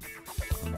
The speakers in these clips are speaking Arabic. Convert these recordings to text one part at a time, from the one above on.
Mm-hmm.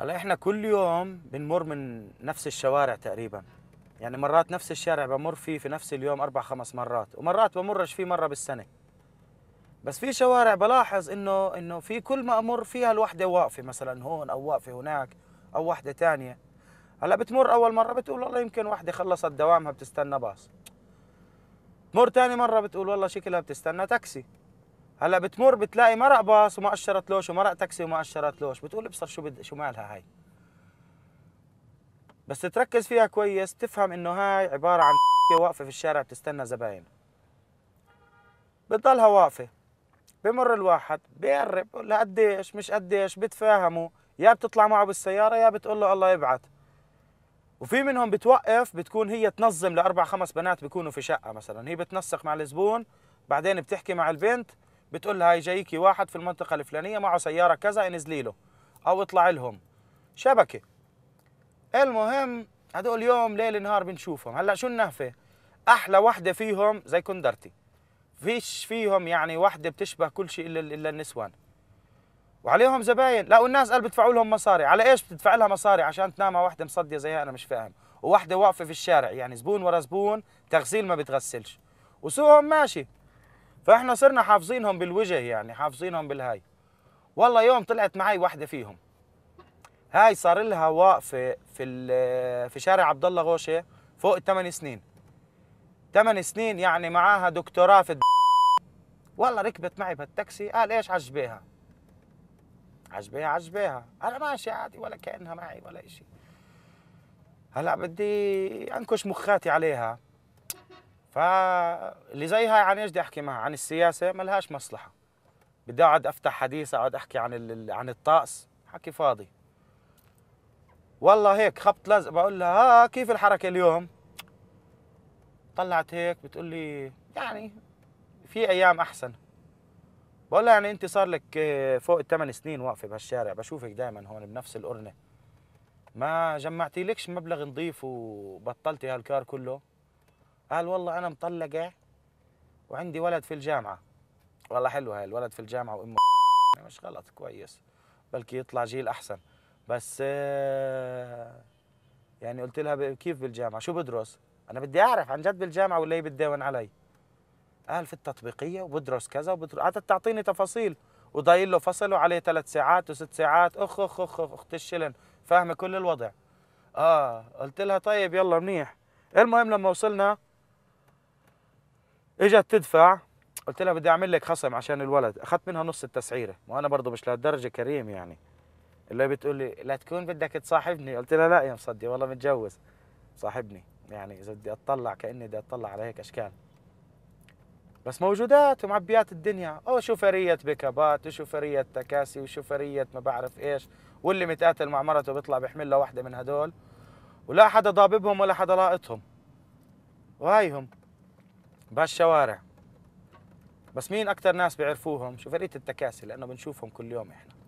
هلا احنا كل يوم بنمر من نفس الشوارع تقريبا يعني مرات نفس الشارع بمر فيه في نفس اليوم اربع خمس مرات ومرات بمرش فيه مره بالسنه بس في شوارع بلاحظ انه انه في كل ما امر فيها الوحده واقفه مثلا هون او واقفه هناك او وحده ثانيه هلا بتمر اول مره بتقول والله يمكن وحده خلصت دوامها بتستنى باص تمر ثاني مره بتقول والله شكلها بتستنى تاكسي هلا بتمر بتلاقي مرق باص وما قشرت لوش ومرق تاكسي وما قشرت لوش بتقول ابصر شو بد... شو مالها هاي بس تركز فيها كويس تفهم انه هاي عباره عن واقفه في الشارع بتستنى زباين بتضلها واقفه بمر الواحد بيقرب بقول لها قديش مش قديش بتفاهموا يا بتطلع معه بالسياره يا بتقول له الله يبعث وفي منهم بتوقف بتكون هي تنظم لاربع خمس بنات بيكونوا في شقه مثلا هي بتنسق مع الزبون بعدين بتحكي مع البنت بتقول لها جايكي واحد في المنطقه الفلانيه معه سياره كذا انزلي له او اطلع لهم شبكه المهم هدول يوم ليل نهار بنشوفهم هلا شو النهفه احلى وحده فيهم زي كندرتي فيش فيهم يعني وحده بتشبه كل شيء الا الا النسوان وعليهم زباين لا والناس قال بدفعوا لهم مصاري على ايش بتدفع لها مصاري عشان تنامها وحده مصديه زيها انا مش فاهم وواحده واقفه في الشارع يعني زبون ورا زبون تغسيل ما بتغسلش وسوقهم ماشي فاحنا صرنا حافظينهم بالوجه يعني حافظينهم بالهاي والله يوم طلعت معي واحده فيهم هاي صار لها واقفه في في شارع عبد الله غوشه فوق الثمان سنين ثمان سنين يعني معاها دكتوراه في الد... والله ركبت معي بالتاكسي قال ايش عجبيها عجبيها عجبيها انا ماشي عادي ولا كانها معي ولا شيء هلا بدي انكش مخاتي عليها فاللي زي هاي عن ايش بدي احكي معها عن السياسه ما لهاش مصلحه بدي اقعد افتح حديث اقعد احكي عن عن الطقس حكي فاضي والله هيك خبط لزق بقول لها ها آه، كيف الحركه اليوم طلعت هيك بتقول لي يعني في ايام احسن بقول لها يعني انت صار لك آه، فوق الثمان سنين واقفه بهالشارع بشوفك دائما هون بنفس القرنه ما جمعتي لكش مبلغ نظيف وبطلتي هالكار كله قال والله انا مطلقه وعندي ولد في الجامعه والله حلو هاي الولد في الجامعه وامه يعني مش غلط كويس بلكي يطلع جيل احسن بس آه، يعني قلت لها كيف بالجامعه شو بدرس انا بدي اعرف عن جد بالجامعه ولا هي بتداون علي قال في التطبيقيه وبدرس كذا وبدرس قعدت تعطيني تفاصيل وضايل له فصل وعليه ثلاث ساعات وست ساعات اخ اخ اخ اخت الشلن فاهمه كل الوضع اه قلت لها طيب يلا منيح المهم لما وصلنا اجت تدفع قلت لها بدي اعمل لك خصم عشان الولد اخذت منها نص التسعيره وانا برضه مش لهالدرجه كريم يعني اللي بتقول لي لا تكون بدك تصاحبني قلت لها لا يا مصدي والله متجوز صاحبني يعني اذا بدي اطلع كاني بدي اطلع على هيك اشكال بس موجودات ومعبيات الدنيا او شوفريه بيكابات وشوفريه تكاسي وشوفريه ما بعرف ايش واللي متقاتل مع مرته بيطلع بيحمل له وحده من هدول ولا حدا ضاببهم ولا حدا لاقطهم وهايهم بهالشوارع بس مين اكثر ناس بيعرفوهم شوفرية التكاسي لانه بنشوفهم كل يوم احنا